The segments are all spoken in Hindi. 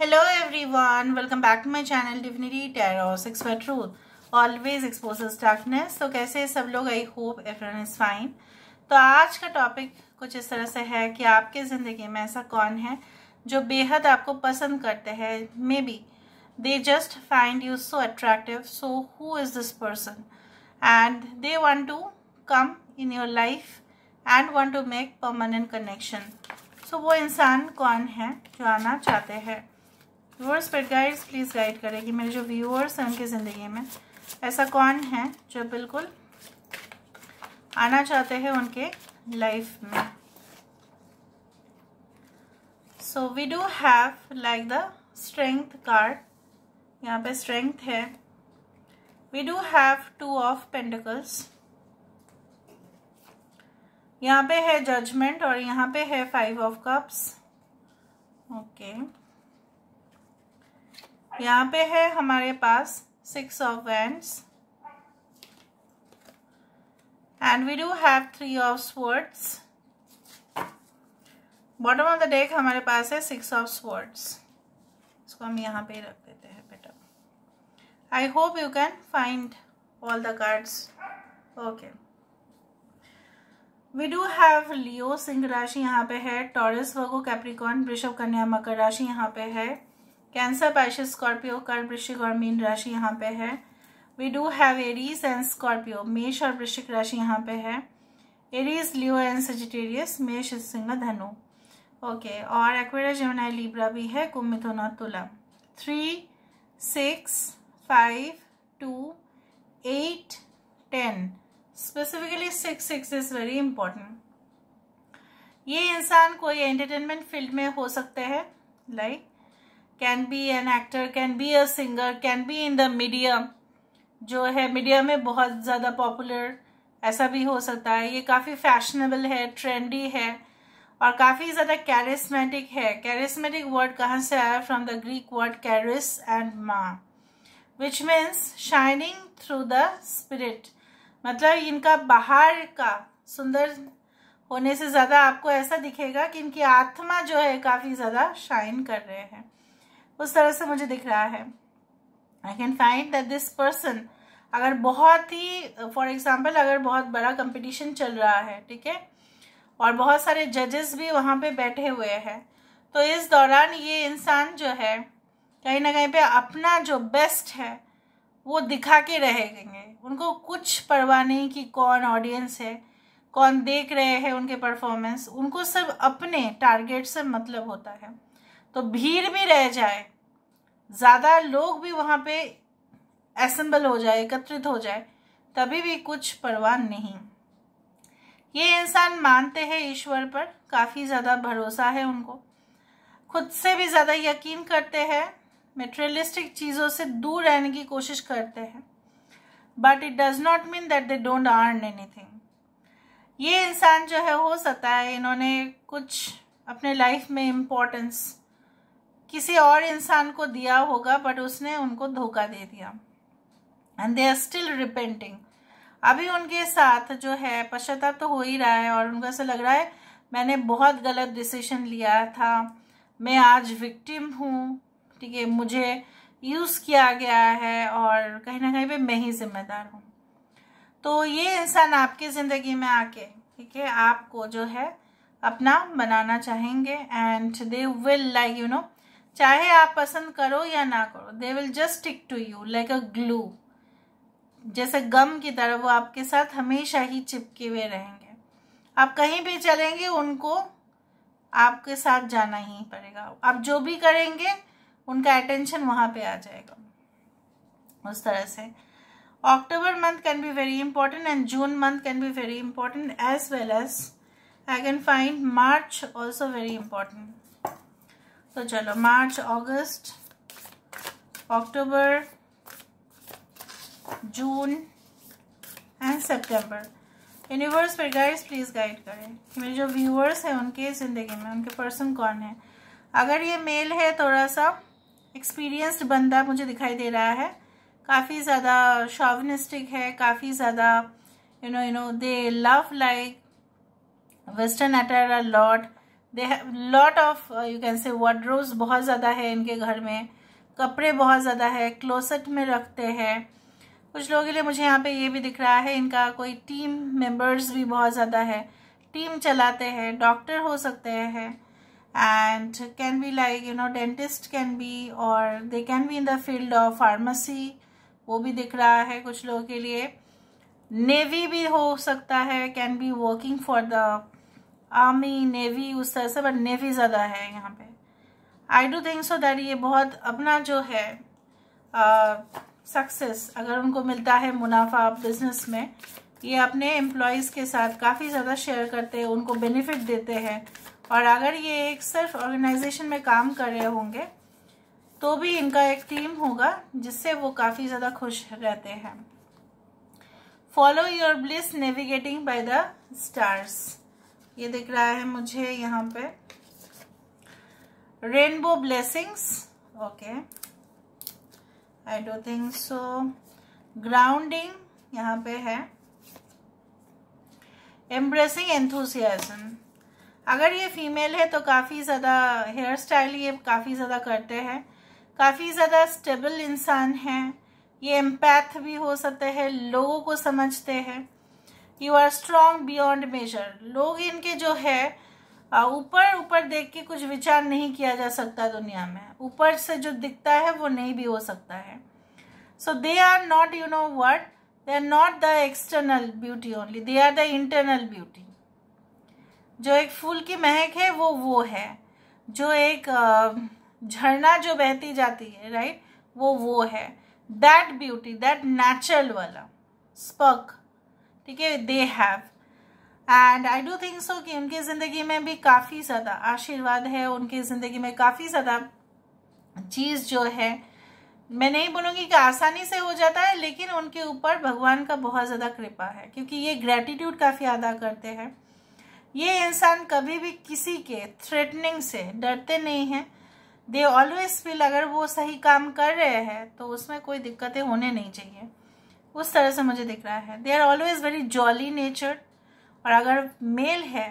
Hello everyone welcome back to my channel Divinity Tarot 6 for always Always darkness तो कैसे सब लोग I hope everyone is fine तो आज का टॉपिक कुछ इस तरह से है कि आपके ज़िंदगी में ऐसा कौन है जो बेहद आपको पसंद करते हैं maybe they just find you so attractive so who is this person and they want to come in your life and want to make permanent connection so वो इंसान कौन है जो आना चाहते हैं व्यूअर्स पर गाइड्स प्लीज़ गाइड करें कि मेरे जो व्यूअर्स हैं उनकी ज़िंदगी में ऐसा कौन है जो बिल्कुल आना चाहते हैं उनके लाइफ में so we do have like the strength card यहाँ पे स्ट्रेंथ है we do have two of pentacles यहाँ पे है जजमेंट और यहाँ पे है five of cups okay okay. यहाँ पे है हमारे पास six of wands and we do have three of swords bottom of the deck हमारे पास है सिक्स ऑफ स्वर्ड्स इसको हम यहाँ पे रख देते हैं बेटा I hope you can find all the cards okay we do have Leo सिंह राशि यहाँ पे है टॉरस वर्गो कैप्रिकॉन वृषभ कन्या मकर राशि यहाँ पे है कैंसर पैश स्कॉर्पियो कर्क वृश्चिक और मीन राशि यहाँ पे है we do have Aries and Scorpio मेष और वृश्चिक राशि यहाँ पे है एरीज लियो एंड सजिटेरियस मेष सिंह धनु ओके और एक्वेरा जमुना लिब्रा भी है कुंभ मिथुन और तुला three six five two eight ten specifically six six is very important ये इंसान कोई एंटरटेनमेंट फील्ड में हो सकते हैं like like, can be an actor can be a singer can be in the media जो है मीडिया में बहुत ज़्यादा पॉपुलर ऐसा भी हो सकता है ये काफ़ी फैशनेबल है ट्रेंडी है और काफ़ी ज़्यादा कैरिस्मेटिक है कैरिस्मेटिक वर्ड कहाँ से आया from the Greek word charis and माँ which means shining through the spirit मतलब इनका बाहर का सुंदर होने से ज़्यादा आपको ऐसा दिखेगा कि इनकी आत्मा जो है काफ़ी ज़्यादा शाइन कर रहे हैं उस तरह से मुझे दिख रहा है I can find that this person अगर बहुत ही फॉर एग्जाम्पल अगर बहुत बड़ा कंपटीशन चल रहा है ठीक है और बहुत सारे जजेस भी वहाँ पे बैठे हुए हैं तो इस दौरान ये इंसान जो है कहीं ना कहीं पे अपना जो बेस्ट है वो दिखा के रहेंगे उनको कुछ परवाह नहीं कि कौन ऑडियंस है कौन देख रहे हैं उनके परफॉर्मेंस उनको सब अपने टारगेट से मतलब होता है तो भीड़ भी रह जाए ज़्यादा लोग भी वहाँ पे असम्बल हो जाए एकत्रित हो जाए तभी भी कुछ परवाह नहीं ये इंसान मानते हैं ईश्वर पर काफ़ी ज़्यादा भरोसा है उनको खुद से भी ज़्यादा यकीन करते हैं मेटेरियलिस्टिक चीज़ों से दूर रहने की कोशिश करते हैं but it does not mean that they don't earn anything ये इंसान जो है हो सकता है इन्होंने कुछ अपने लाइफ में इम्पोर्टेंस किसी और इंसान को दिया होगा बट उसने उनको धोखा दे दिया and they are still repenting अभी उनके साथ जो है पश्चाताप तो हो ही रहा है और उनको ऐसा लग रहा है मैंने बहुत गलत डिसीजन लिया था मैं आज विक्टिम हूँ ठीक है मुझे यूज़ किया गया है और कहीं ना कहीं पे मैं ही जिम्मेदार हूँ तो ये इंसान आपकी ज़िंदगी में आके ठीक है आपको जो है अपना बनाना चाहेंगे and they will like you know चाहे आप पसंद करो या ना करो they will just stick to you like a glue जैसे गम की तरह वो आपके साथ हमेशा ही चिपके हुए रहेंगे आप कहीं भी चलेंगे उनको आपके साथ जाना ही पड़ेगा आप जो भी करेंगे उनका अटेंशन वहाँ पे आ जाएगा उस तरह से October month can be very important and June month can be very important as well as I can find March also very important तो चलो March August October June and सितंबर यूनिवर्स पर गाइड्स प्लीज़ गाइड करें मेरे जो व्यूअर्स हैं उनके ज़िंदगी में उनके पर्सन कौन है अगर ये मेल है थोड़ा सा एक्सपीरियंस्ड बंदा मुझे दिखाई दे रहा है काफ़ी ज़्यादा शॉविनिस्टिक है काफ़ी ज़्यादा you know you know they love like western a lot they lot of you can say wardrobes बहुत ज़्यादा है इनके घर में कपड़े बहुत ज़्यादा है क्लोसेट में रखते हैं कुछ लोगों के लिए मुझे यहाँ पे ये भी दिख रहा है इनका कोई टीम मेंबर्स भी बहुत ज़्यादा है टीम चलाते हैं डॉक्टर हो सकते हैं and can be like you know dentist can be और they can be in the field of pharmacy वो भी दिख रहा है कुछ लोगों के लिए नेवी भी हो सकता है can be working for the army navy उस तरह से बट नेवी ज़्यादा है यहाँ पे I do think so that ये बहुत अपना जो है सक्सेस अगर उनको मिलता है मुनाफा बिजनेस में ये अपने एम्प्लॉयज़ के साथ काफ़ी ज़्यादा शेयर करते हैं उनको बेनिफिट देते हैं और अगर ये एक सिर्फ ऑर्गेनाइजेशन में काम कर रहे होंगे तो भी इनका एक टीम होगा जिससे वो काफ़ी ज़्यादा खुश रहते हैं follow your bliss navigating by the stars ये दिख रहा है मुझे यहाँ पे rainbow blessings okay I do think so grounding यहाँ पे है एम्ब्रेसिंग एंथुसियाजम अगर ये फीमेल है तो काफ़ी ज़्यादा हेयर स्टाइल ये काफ़ी ज़्यादा करते हैं काफ़ी ज़्यादा स्टेबल इंसान हैं ये एम्पैथ भी हो सकते हैं लोगों को समझते हैं you are strong beyond major लोग इनके जो है ऊपर ऊपर देख के कुछ विचार नहीं किया जा सकता दुनिया में ऊपर से जो दिखता है वो नहीं भी हो सकता है so they are not you know what they are not the external beauty only they are the internal beauty जो एक फूल की महक है वो वो है जो एक झरना जो बहती जाती है राइट वो वो है दैट ब्यूटी दैट नेचुरल वाला स्पक ठीक है they have and I do think so कि उनकी ज़िंदगी में भी काफ़ी ज़्यादा आशीर्वाद है उनकी ज़िंदगी में काफ़ी ज़्यादा चीज़ जो है मैं नहीं बोलूँगी कि आसानी से हो जाता है लेकिन उनके ऊपर भगवान का बहुत ज़्यादा कृपा है क्योंकि ये ग्रेटिट्यूड काफ़ी अदा करते हैं ये इंसान कभी भी किसी के थ्रेटनिंग से डरते नहीं हैं दे ऑलवेज फील अगर वो सही काम कर रहे हैं तो उसमें कोई दिक्कतें होने नहीं चाहिए उस तरह से मुझे दिख रहा है they are always very jolly nature और अगर मेल है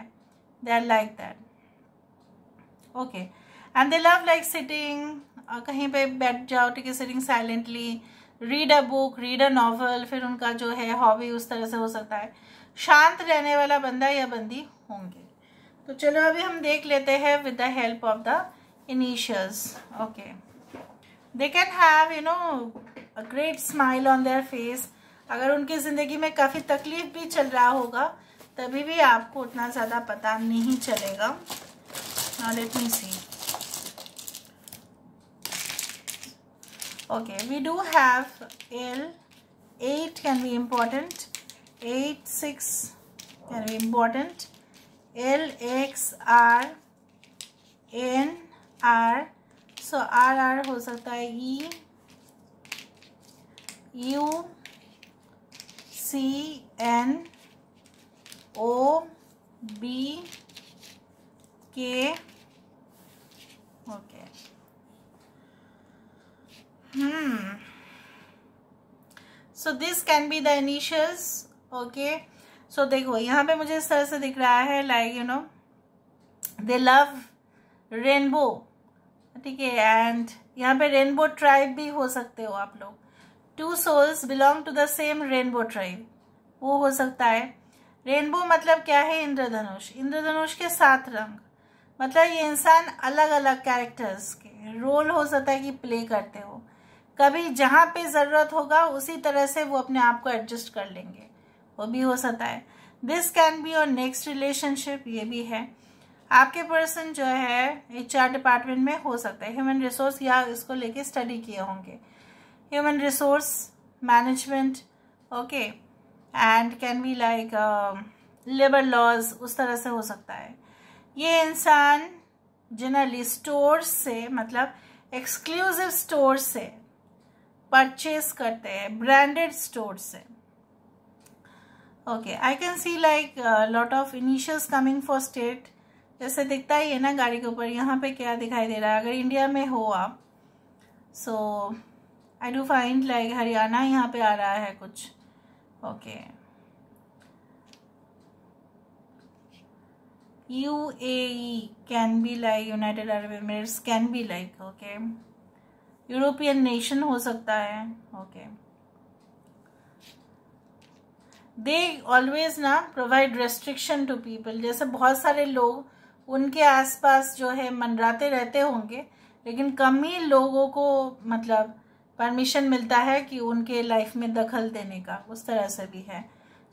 they are like that okay and they love like sitting कहीं पे बैठ जाओ ठीक है sitting silently read a book read a novel फिर उनका जो है हॉबी उस तरह से हो सकता है शांत रहने वाला बंदा या बंदी होंगे तो चलो अभी हम देख लेते हैं with the help of the initials okay they can have you know a great smile on their face अगर उनकी ज़िंदगी में काफ़ी तकलीफ भी चल रहा होगा तभी भी आपको उतना ज़्यादा पता नहीं चलेगा ना let me see okay we do have l 8 can be important 8 6 can be important l x r n r so r r ho sakta hai e u C N O B K okay hmm so this can be the initials okay so देखो यहाँ पे मुझे इस तरह से दिख रहा है like you know they love rainbow ठीक है एंड यहाँ पे रेनबो ट्राइब भी हो सकते हो आप लोग two souls belong to the same rainbow tribe वो हो सकता है रेनबो मतलब क्या है इंद्रधनुष इंद्रधनुष के सात रंग मतलब ये इंसान अलग अलग कैरेक्टर्स के रोल हो सकता है कि प्ले करते हो कभी जहाँ पे ज़रूरत होगा उसी तरह से वो अपने आप को एडजस्ट कर लेंगे वो भी हो सकता है दिस कैन बी और नेक्स्ट रिलेशनशिप ये भी है आपके पर्सन जो है एच डिपार्टमेंट में हो सकता है ह्यूमन रिसोर्स या इसको लेके स्टडी किए होंगे human resource management okay and can be like uh, labor laws उस तरह से हो सकता है ये इंसान जनरली stores से मतलब exclusive स्टोर से परचेज करते हैं ब्रांडेड स्टोर से okay I can see like lot of initials coming for state जैसे दिखता ही है ना गाड़ी के ऊपर यहाँ पे क्या दिखाई दे रहा है अगर इंडिया में हो आप so so, I do find like Haryana यहाँ पे आ रहा है कुछ okay U A can be like United Arab Emirates can be like okay European nation हो सकता है ओके दे ऑलवेज ना प्रोवाइड रेस्ट्रिक्शन टू पीपल जैसे बहुत सारे लोग उनके आसपास जो है मनराते रहते होंगे लेकिन कम ही लोगों को मतलब परमिशन मिलता है कि उनके लाइफ में दखल देने का उस तरह से भी है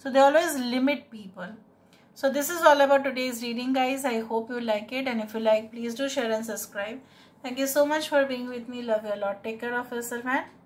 so they always limit people so this is all about today's reading guys I hope you like it and if you like please do share and subscribe thank you so much for being with me love your lot take care of yourself man